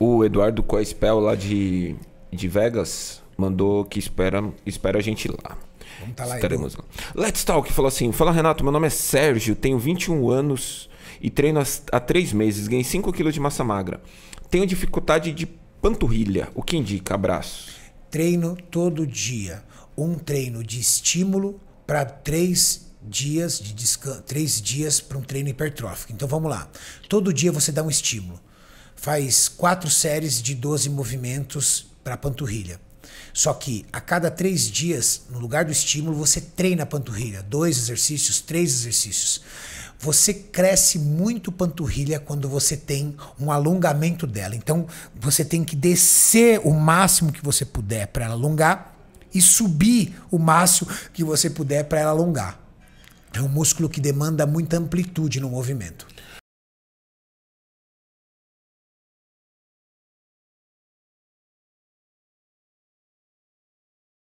O Eduardo Coispel lá de, de Vegas mandou que espera, espera a gente lá. Vamos tá lá, lá. Let's Talk falou assim: Fala Renato, meu nome é Sérgio, tenho 21 anos e treino há 3 meses, ganhei 5 quilos de massa magra. Tenho dificuldade de panturrilha, o que indica? Abraço. Treino todo dia. Um treino de estímulo para três dias de descanso. três dias para um treino hipertrófico. Então vamos lá. Todo dia você dá um estímulo faz quatro séries de 12 movimentos para a panturrilha. Só que a cada três dias, no lugar do estímulo, você treina a panturrilha. Dois exercícios, três exercícios. Você cresce muito panturrilha quando você tem um alongamento dela. Então, você tem que descer o máximo que você puder para ela alongar e subir o máximo que você puder para ela alongar. É um músculo que demanda muita amplitude no movimento.